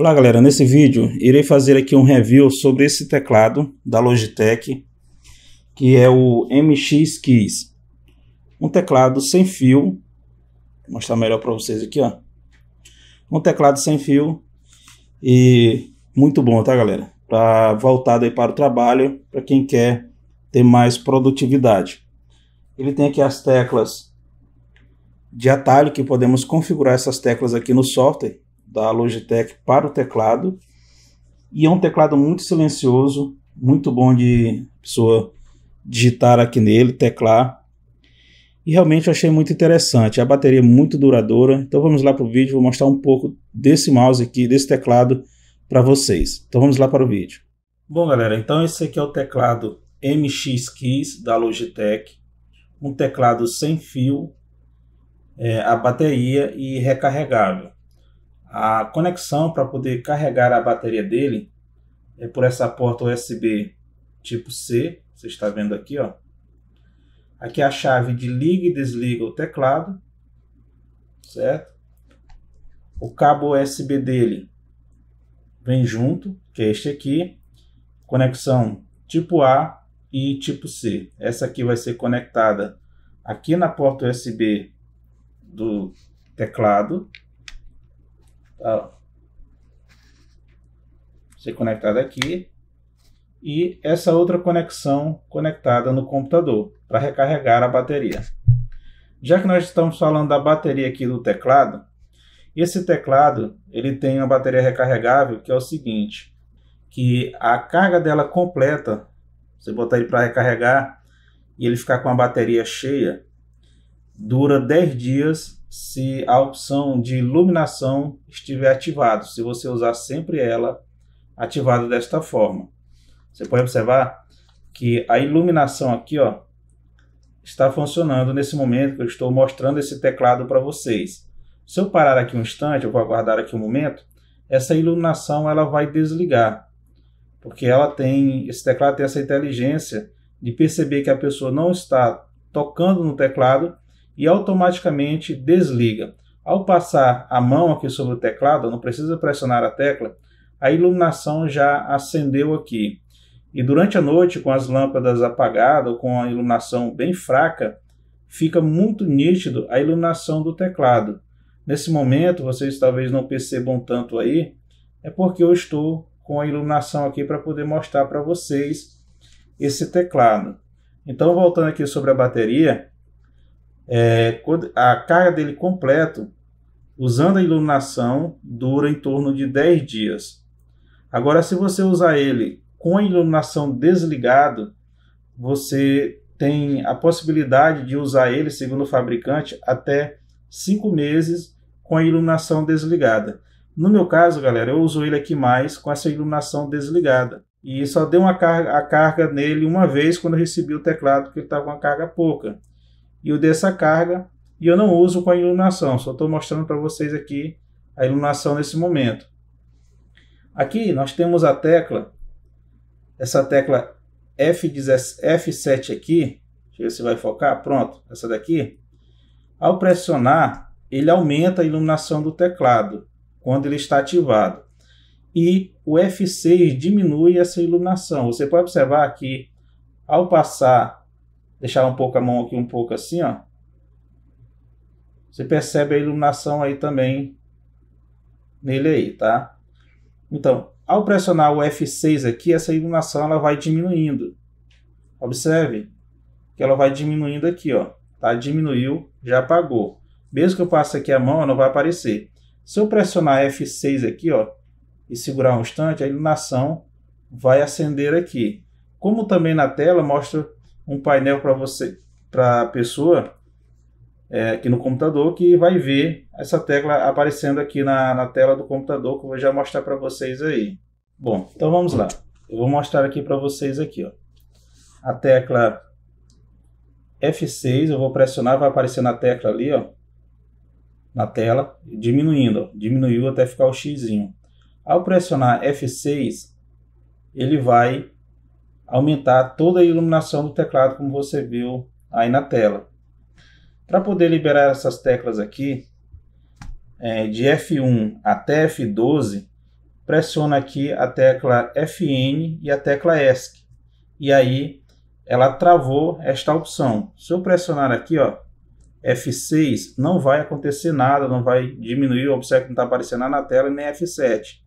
Olá galera, nesse vídeo irei fazer aqui um review sobre esse teclado da Logitech que é o MX Keys um teclado sem fio vou mostrar melhor para vocês aqui ó um teclado sem fio e muito bom tá galera para voltado aí para o trabalho para quem quer ter mais produtividade ele tem aqui as teclas de atalho que podemos configurar essas teclas aqui no software da Logitech para o teclado. E é um teclado muito silencioso, muito bom de pessoa digitar aqui nele, teclar. E realmente eu achei muito interessante. A bateria é muito duradoura. Então vamos lá para o vídeo, vou mostrar um pouco desse mouse aqui, desse teclado para vocês. Então vamos lá para o vídeo. Bom galera, então esse aqui é o teclado MX Keys da Logitech. Um teclado sem fio, é, a bateria e recarregável a conexão para poder carregar a bateria dele é por essa porta USB tipo C, você está vendo aqui, ó. Aqui é a chave de liga e desliga o teclado, certo? O cabo USB dele vem junto, que é este aqui, conexão tipo A e tipo C. Essa aqui vai ser conectada aqui na porta USB do teclado, Tá? Ser conectada aqui. E essa outra conexão conectada no computador para recarregar a bateria. Já que nós estamos falando da bateria aqui do teclado, esse teclado ele tem uma bateria recarregável que é o seguinte, que a carga dela completa, você botar ele para recarregar e ele ficar com a bateria cheia, dura 10 dias se a opção de iluminação estiver ativada, se você usar sempre ela ativada desta forma. Você pode observar que a iluminação aqui ó, está funcionando nesse momento que eu estou mostrando esse teclado para vocês. Se eu parar aqui um instante, eu vou aguardar aqui um momento, essa iluminação ela vai desligar, porque ela tem esse teclado tem essa inteligência de perceber que a pessoa não está tocando no teclado e automaticamente desliga. Ao passar a mão aqui sobre o teclado, não precisa pressionar a tecla, a iluminação já acendeu aqui. E durante a noite, com as lâmpadas apagadas ou com a iluminação bem fraca, fica muito nítido a iluminação do teclado. Nesse momento, vocês talvez não percebam tanto aí, é porque eu estou com a iluminação aqui para poder mostrar para vocês esse teclado. Então, voltando aqui sobre a bateria, é, a carga dele completo, usando a iluminação, dura em torno de 10 dias. Agora, se você usar ele com a iluminação desligado, você tem a possibilidade de usar ele, segundo o fabricante, até 5 meses com a iluminação desligada. No meu caso, galera, eu uso ele aqui mais com essa iluminação desligada. E só dei uma carga, a carga nele uma vez quando eu recebi o teclado, porque ele estava com a carga pouca e o dessa carga. E eu não uso com a iluminação, só estou mostrando para vocês aqui a iluminação nesse momento. Aqui nós temos a tecla, essa tecla F7 aqui, deixa eu ver se vai focar, pronto, essa daqui. Ao pressionar, ele aumenta a iluminação do teclado quando ele está ativado. E o F6 diminui essa iluminação. Você pode observar que ao passar deixar um pouco a mão aqui, um pouco assim, ó. Você percebe a iluminação aí também nele aí, tá? Então, ao pressionar o F6 aqui, essa iluminação ela vai diminuindo. Observe que ela vai diminuindo aqui, ó. Tá? Diminuiu, já apagou. Mesmo que eu passe aqui a mão, não vai aparecer. Se eu pressionar F6 aqui, ó, e segurar um instante, a iluminação vai acender aqui. Como também na tela mostra um painel para você, para a pessoa é, aqui no computador, que vai ver essa tecla aparecendo aqui na, na tela do computador, que eu vou já mostrar para vocês aí. Bom, então vamos lá. Eu vou mostrar aqui para vocês aqui, ó. A tecla F6, eu vou pressionar, vai aparecer na tecla ali, ó. Na tela, diminuindo, ó, diminuiu até ficar o xizinho. Ao pressionar F6, ele vai aumentar toda a iluminação do teclado, como você viu aí na tela. Para poder liberar essas teclas aqui, é, de F1 até F12, pressiona aqui a tecla FN e a tecla ESC. E aí ela travou esta opção. Se eu pressionar aqui, ó, F6, não vai acontecer nada, não vai diminuir, observe que não está aparecendo na tela, nem F7.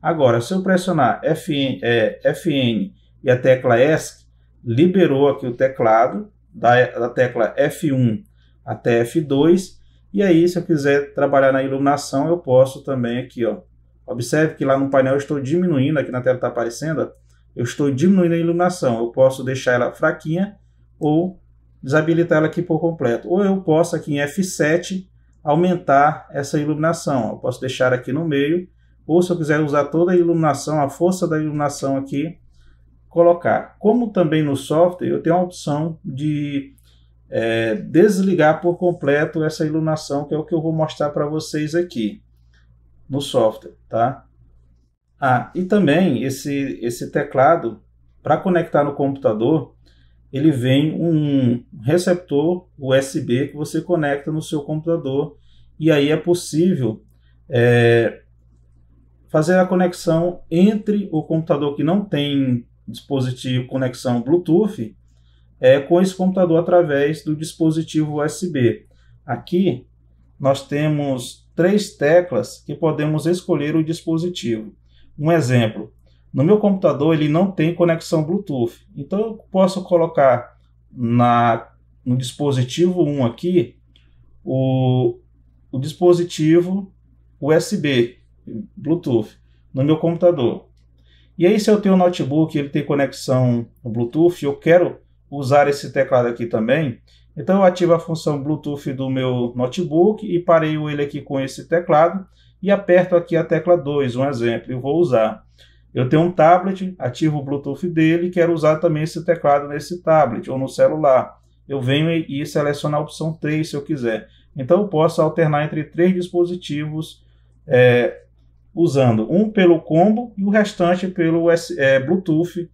Agora, se eu pressionar FN, é, FN e a tecla ESC liberou aqui o teclado da, da tecla F1 até F2 e aí se eu quiser trabalhar na iluminação eu posso também aqui ó observe que lá no painel eu estou diminuindo aqui na tela está aparecendo eu estou diminuindo a iluminação eu posso deixar ela fraquinha ou desabilitar ela aqui por completo ou eu posso aqui em F7 aumentar essa iluminação eu posso deixar aqui no meio ou se eu quiser usar toda a iluminação a força da iluminação aqui colocar. Como também no software, eu tenho a opção de é, desligar por completo essa iluminação, que é o que eu vou mostrar para vocês aqui no software, tá? Ah, e também esse, esse teclado, para conectar no computador, ele vem um receptor USB que você conecta no seu computador e aí é possível é, fazer a conexão entre o computador que não tem dispositivo conexão Bluetooth é, com esse computador através do dispositivo USB. Aqui nós temos três teclas que podemos escolher o dispositivo. Um exemplo, no meu computador ele não tem conexão Bluetooth, então eu posso colocar na, no dispositivo 1 aqui o, o dispositivo USB Bluetooth no meu computador. E aí, se eu tenho um notebook, ele tem conexão Bluetooth, eu quero usar esse teclado aqui também. Então eu ativo a função Bluetooth do meu notebook e parei ele aqui com esse teclado e aperto aqui a tecla 2, um exemplo, eu vou usar. Eu tenho um tablet, ativo o Bluetooth dele e quero usar também esse teclado nesse tablet ou no celular. Eu venho e seleciono a opção 3 se eu quiser. Então eu posso alternar entre três dispositivos é, usando um pelo combo e o restante pelo é, Bluetooth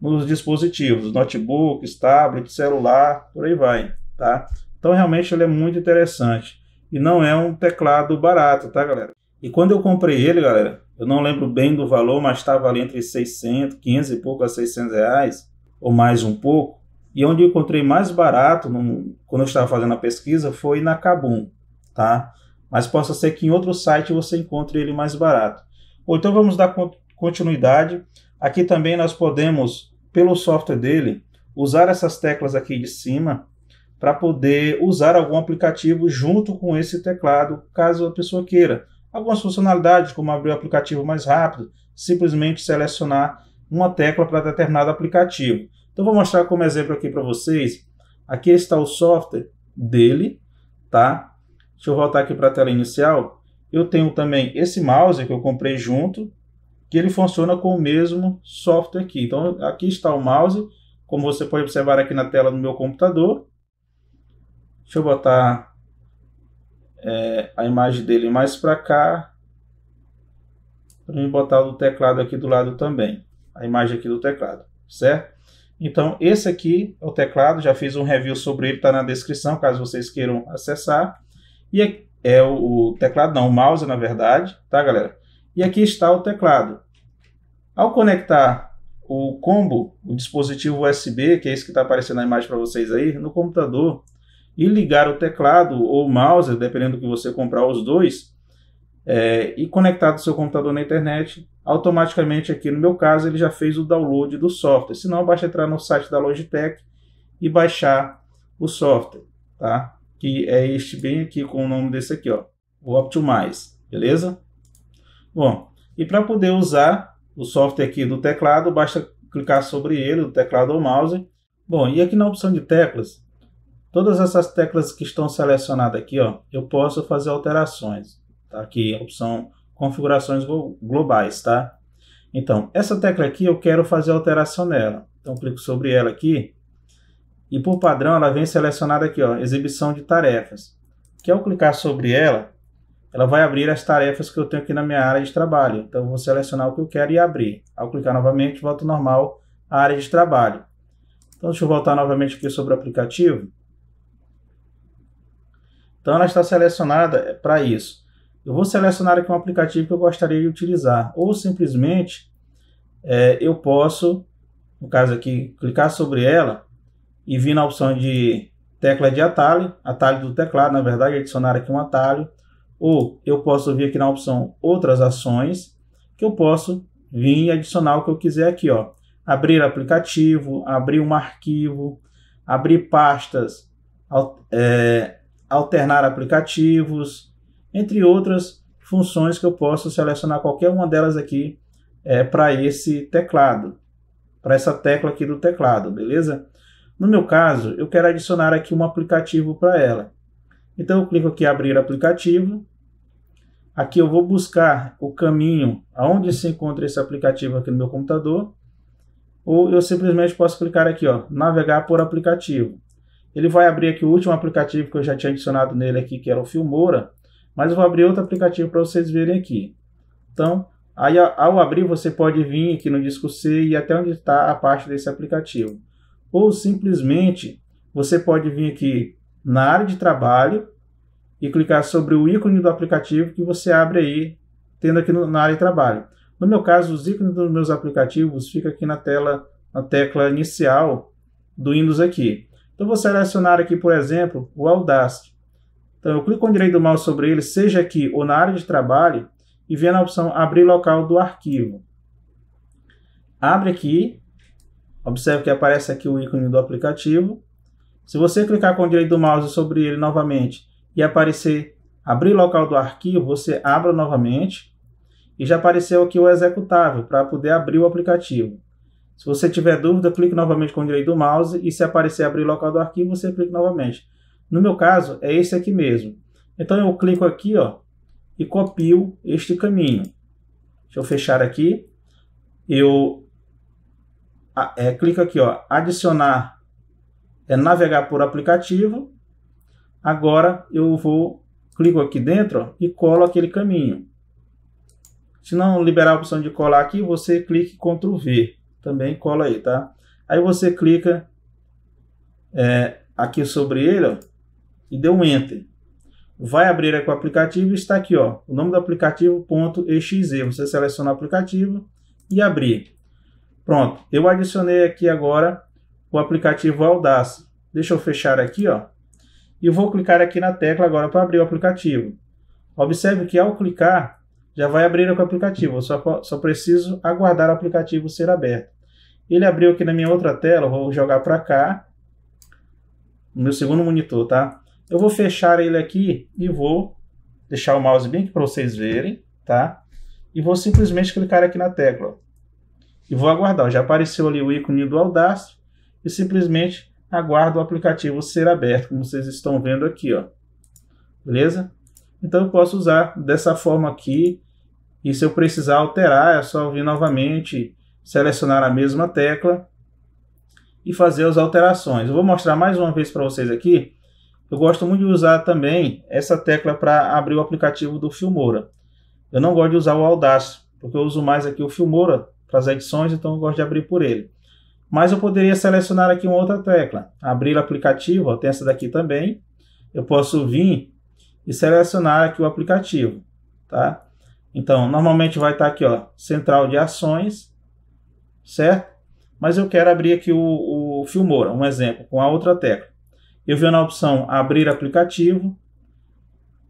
nos dispositivos, notebooks, tablet, celular, por aí vai, tá? Então realmente ele é muito interessante e não é um teclado barato, tá, galera? E quando eu comprei ele, galera, eu não lembro bem do valor, mas estava ali entre 600, 500 e pouco a 600 reais ou mais um pouco. E onde eu encontrei mais barato, no, quando eu estava fazendo a pesquisa, foi na Kabum, tá? mas possa ser que em outro site você encontre ele mais barato. Ou então vamos dar continuidade. Aqui também nós podemos, pelo software dele, usar essas teclas aqui de cima para poder usar algum aplicativo junto com esse teclado, caso a pessoa queira. Algumas funcionalidades, como abrir o aplicativo mais rápido, simplesmente selecionar uma tecla para determinado aplicativo. Então vou mostrar como exemplo aqui para vocês. Aqui está o software dele, tá? Deixa eu voltar aqui para a tela inicial. Eu tenho também esse mouse que eu comprei junto, que ele funciona com o mesmo software aqui. Então, aqui está o mouse, como você pode observar aqui na tela do meu computador. Deixa eu botar é, a imagem dele mais para cá, para me botar o teclado aqui do lado também, a imagem aqui do teclado, certo? Então, esse aqui é o teclado, já fiz um review sobre ele, está na descrição, caso vocês queiram acessar. E é o, o, teclado, não, o mouse, na verdade, tá, galera? E aqui está o teclado. Ao conectar o combo, o dispositivo USB, que é esse que está aparecendo na imagem para vocês aí, no computador, e ligar o teclado ou o mouse, dependendo do que você comprar os dois, é, e conectar o seu computador na internet, automaticamente aqui no meu caso ele já fez o download do software. Se não, basta entrar no site da Logitech e baixar o software, tá? que é este bem aqui com o nome desse aqui, ó, o Optimize, beleza? Bom, e para poder usar o software aqui do teclado, basta clicar sobre ele, o teclado ou mouse. Bom, e aqui na opção de teclas, todas essas teclas que estão selecionadas aqui, ó, eu posso fazer alterações. Tá? Aqui, opção configurações globais, tá? Então, essa tecla aqui eu quero fazer alteração nela. Então, clico sobre ela aqui e por padrão, ela vem selecionada aqui, ó, exibição de tarefas. Que ao clicar sobre ela, ela vai abrir as tarefas que eu tenho aqui na minha área de trabalho. Então, eu vou selecionar o que eu quero e abrir. Ao clicar novamente, volto normal à área de trabalho. Então, deixa eu voltar novamente aqui sobre o aplicativo. Então, ela está selecionada para isso. Eu vou selecionar aqui um aplicativo que eu gostaria de utilizar. Ou, simplesmente, é, eu posso, no caso aqui, clicar sobre ela e vim na opção de tecla de atalho, atalho do teclado, na verdade, adicionar aqui um atalho, ou eu posso vir aqui na opção outras ações, que eu posso vir e adicionar o que eu quiser aqui, ó. Abrir aplicativo, abrir um arquivo, abrir pastas, é, alternar aplicativos, entre outras funções que eu posso selecionar qualquer uma delas aqui é, para esse teclado, para essa tecla aqui do teclado, beleza? No meu caso, eu quero adicionar aqui um aplicativo para ela. Então eu clico aqui em abrir aplicativo. Aqui eu vou buscar o caminho aonde se encontra esse aplicativo aqui no meu computador. Ou eu simplesmente posso clicar aqui, ó, navegar por aplicativo. Ele vai abrir aqui o último aplicativo que eu já tinha adicionado nele aqui, que era o Filmora. Mas eu vou abrir outro aplicativo para vocês verem aqui. Então, aí ao abrir, você pode vir aqui no disco C e até onde está a parte desse aplicativo ou simplesmente você pode vir aqui na área de trabalho e clicar sobre o ícone do aplicativo que você abre aí, tendo aqui no, na área de trabalho. No meu caso, os ícones dos meus aplicativos fica aqui na tela, na tecla inicial do Windows aqui. Então vou selecionar aqui, por exemplo, o Audacity. Então eu clico com o direito do mouse sobre ele, seja aqui ou na área de trabalho, e vem na opção abrir local do arquivo. Abre aqui Observe que aparece aqui o ícone do aplicativo. Se você clicar com o direito do mouse sobre ele novamente e aparecer abrir local do arquivo, você abre novamente e já apareceu aqui o executável para poder abrir o aplicativo. Se você tiver dúvida, clique novamente com o direito do mouse e se aparecer abrir local do arquivo, você clica novamente. No meu caso, é esse aqui mesmo. Então eu clico aqui ó, e copio este caminho. Deixa eu fechar aqui. Eu é, clica aqui, ó, adicionar, é navegar por aplicativo. Agora eu vou, clico aqui dentro ó, e colo aquele caminho. Se não liberar a opção de colar aqui, você clique Ctrl V, também cola aí, tá? Aí você clica é, aqui sobre ele ó, e deu um Enter. Vai abrir aqui o aplicativo e está aqui, ó, o nome do aplicativo.exe. Você seleciona o aplicativo e abrir. Pronto, eu adicionei aqui agora o aplicativo Audacity. Deixa eu fechar aqui, ó. E vou clicar aqui na tecla agora para abrir o aplicativo. Observe que ao clicar, já vai abrir o aplicativo. Eu só, só preciso aguardar o aplicativo ser aberto. Ele abriu aqui na minha outra tela, vou jogar para cá. No meu segundo monitor, tá? Eu vou fechar ele aqui e vou deixar o mouse bem aqui para vocês verem, tá? E vou simplesmente clicar aqui na tecla e vou aguardar. Já apareceu ali o ícone do Audacity e simplesmente aguardo o aplicativo ser aberto, como vocês estão vendo aqui, ó. Beleza? Então eu posso usar dessa forma aqui e se eu precisar alterar, é só vir novamente, selecionar a mesma tecla e fazer as alterações. Eu vou mostrar mais uma vez para vocês aqui. Eu gosto muito de usar também essa tecla para abrir o aplicativo do Filmora. Eu não gosto de usar o Audacity, porque eu uso mais aqui o Filmora para as edições, então eu gosto de abrir por ele. Mas eu poderia selecionar aqui uma outra tecla, abrir o aplicativo, tem essa daqui também. Eu posso vir e selecionar aqui o aplicativo, tá? Então, normalmente vai estar aqui, ó, central de ações, certo? Mas eu quero abrir aqui o, o Filmora, um exemplo, com a outra tecla. Eu venho na opção abrir aplicativo,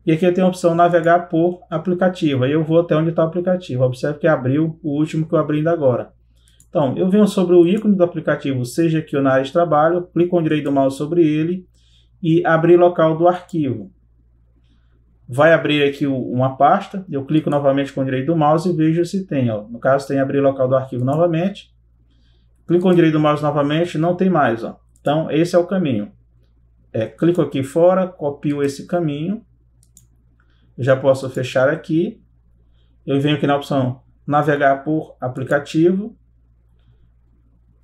e aqui eu tenho a opção navegar por aplicativo. Aí eu vou até onde está o aplicativo. Observe que abriu o último que eu abri ainda agora. Então, eu venho sobre o ícone do aplicativo, seja aqui ou na área de trabalho, clico com o direito do mouse sobre ele e abrir local do arquivo. Vai abrir aqui uma pasta, eu clico novamente com o direito do mouse e vejo se tem. Ó. No caso, tem abrir local do arquivo novamente. Clico com o direito do mouse novamente, não tem mais. Ó. Então, esse é o caminho. É, clico aqui fora, copio esse caminho já posso fechar aqui. Eu venho aqui na opção navegar por aplicativo.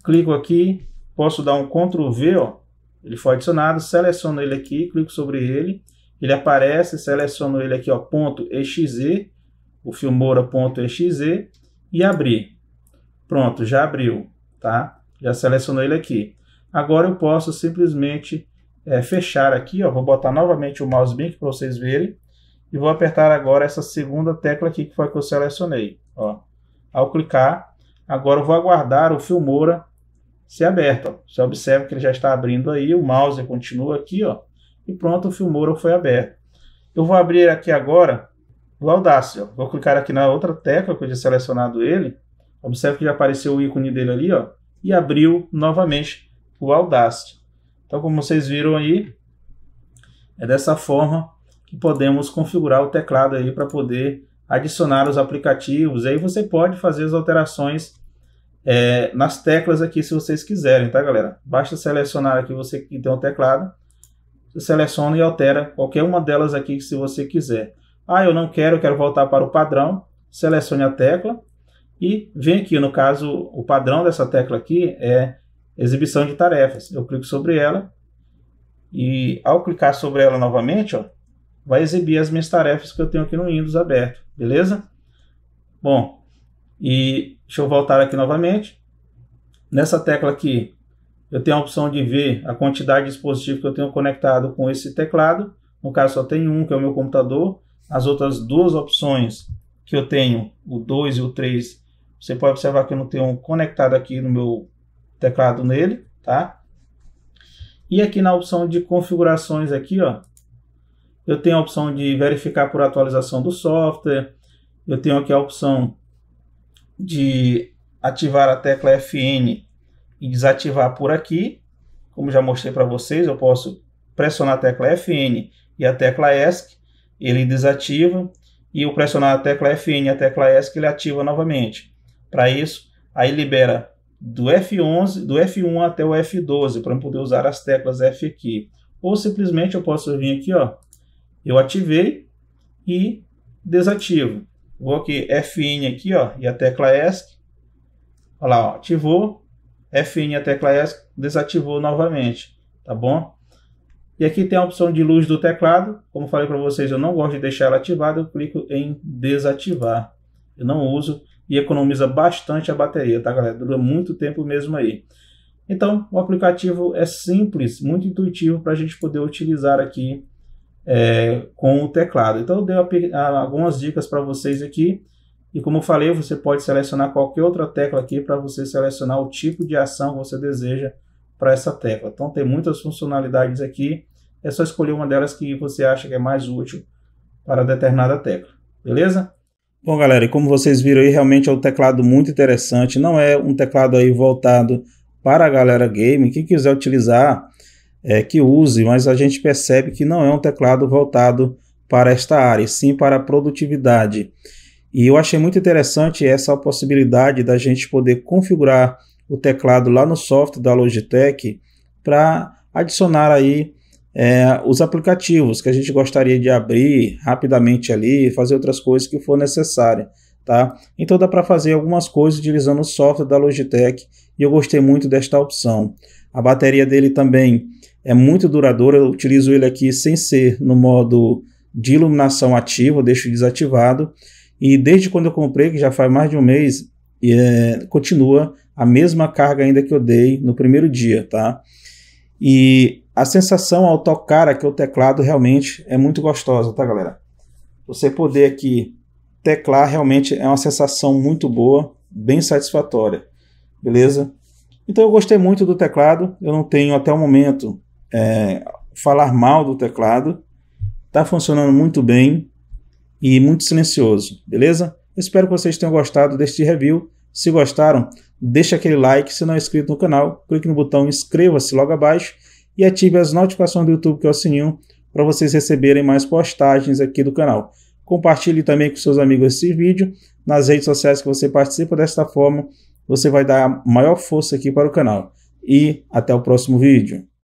Clico aqui, posso dar um Ctrl V, ó, ele foi adicionado, seleciono ele aqui, clico sobre ele, ele aparece, seleciono ele aqui, ó, ponto .exe, o filmora.exe e abrir. Pronto, já abriu, tá? Já selecionou ele aqui. Agora eu posso simplesmente é, fechar aqui, ó, vou botar novamente o mouse bem para vocês verem e vou apertar agora essa segunda tecla aqui que foi que eu selecionei. Ó. Ao clicar, agora eu vou aguardar o Filmora ser aberto. Ó. Você observa que ele já está abrindo aí, o mouse continua aqui, ó, e pronto, o Filmora foi aberto. Eu vou abrir aqui agora o Audacity. Ó. Vou clicar aqui na outra tecla que eu tinha selecionado ele. Observe que já apareceu o ícone dele ali, ó, e abriu novamente o Audacity. Então, como vocês viram aí, é dessa forma que podemos configurar o teclado aí para poder adicionar os aplicativos. Aí você pode fazer as alterações é, nas teclas aqui se vocês quiserem, tá galera? Basta selecionar aqui você que tem o um teclado, seleciona e altera qualquer uma delas aqui se você quiser. Ah, eu não quero, eu quero voltar para o padrão, selecione a tecla e vem aqui, no caso, o padrão dessa tecla aqui é exibição de tarefas. Eu clico sobre ela e ao clicar sobre ela novamente, ó, vai exibir as minhas tarefas que eu tenho aqui no Windows aberto, beleza? Bom, e deixa eu voltar aqui novamente. Nessa tecla aqui, eu tenho a opção de ver a quantidade de dispositivos que eu tenho conectado com esse teclado. No caso, só tem um, que é o meu computador. As outras duas opções que eu tenho, o 2 e o 3, você pode observar que eu não tenho um conectado aqui no meu teclado nele, tá? E aqui na opção de configurações aqui, ó, eu tenho a opção de verificar por atualização do software. Eu tenho aqui a opção de ativar a tecla FN e desativar por aqui. Como já mostrei para vocês, eu posso pressionar a tecla FN e a tecla ESC, ele desativa, e eu pressionar a tecla FN e a tecla ESC, ele ativa novamente. Para isso, aí libera do F11, do F1 até o F12, para eu poder usar as teclas F aqui. Ou simplesmente eu posso vir aqui, ó, eu ativei e desativo. Vou aqui, Fn aqui, ó, e a tecla ESC. Olha lá, ó, ativou. Fn e a tecla ESC desativou novamente, tá bom? E aqui tem a opção de luz do teclado. Como falei para vocês, eu não gosto de deixar ela ativada, eu clico em desativar. Eu não uso e economiza bastante a bateria, tá galera? Dura muito tempo mesmo aí. Então, o aplicativo é simples, muito intuitivo para a gente poder utilizar aqui é, com o teclado. Então eu dei algumas dicas para vocês aqui. E como eu falei, você pode selecionar qualquer outra tecla aqui para você selecionar o tipo de ação que você deseja para essa tecla. Então tem muitas funcionalidades aqui. É só escolher uma delas que você acha que é mais útil para determinada tecla. Beleza? Bom, galera, e como vocês viram aí, realmente é um teclado muito interessante. Não é um teclado aí voltado para a galera game. Quem quiser utilizar é, que use, mas a gente percebe que não é um teclado voltado para esta área, sim para a produtividade. E eu achei muito interessante essa possibilidade da gente poder configurar o teclado lá no software da Logitech para adicionar aí é, os aplicativos que a gente gostaria de abrir rapidamente ali, fazer outras coisas que for necessária, tá? Então dá para fazer algumas coisas utilizando o software da Logitech e eu gostei muito desta opção. A bateria dele também é muito duradouro. Eu utilizo ele aqui sem ser no modo de iluminação ativo, deixo desativado. E desde quando eu comprei, que já faz mais de um mês, é, continua a mesma carga ainda que eu dei no primeiro dia, tá? E a sensação ao tocar aqui o teclado realmente é muito gostosa, tá, galera? Você poder aqui teclar realmente é uma sensação muito boa, bem satisfatória, beleza? Então eu gostei muito do teclado, eu não tenho até o momento é, falar mal do teclado. Está funcionando muito bem e muito silencioso, beleza? Espero que vocês tenham gostado deste review. Se gostaram, deixe aquele like. Se não é inscrito no canal, clique no botão inscreva-se logo abaixo e ative as notificações do YouTube, que é o sininho, para vocês receberem mais postagens aqui do canal. Compartilhe também com seus amigos esse vídeo nas redes sociais que você participa. Desta forma, você vai dar maior força aqui para o canal. E até o próximo vídeo.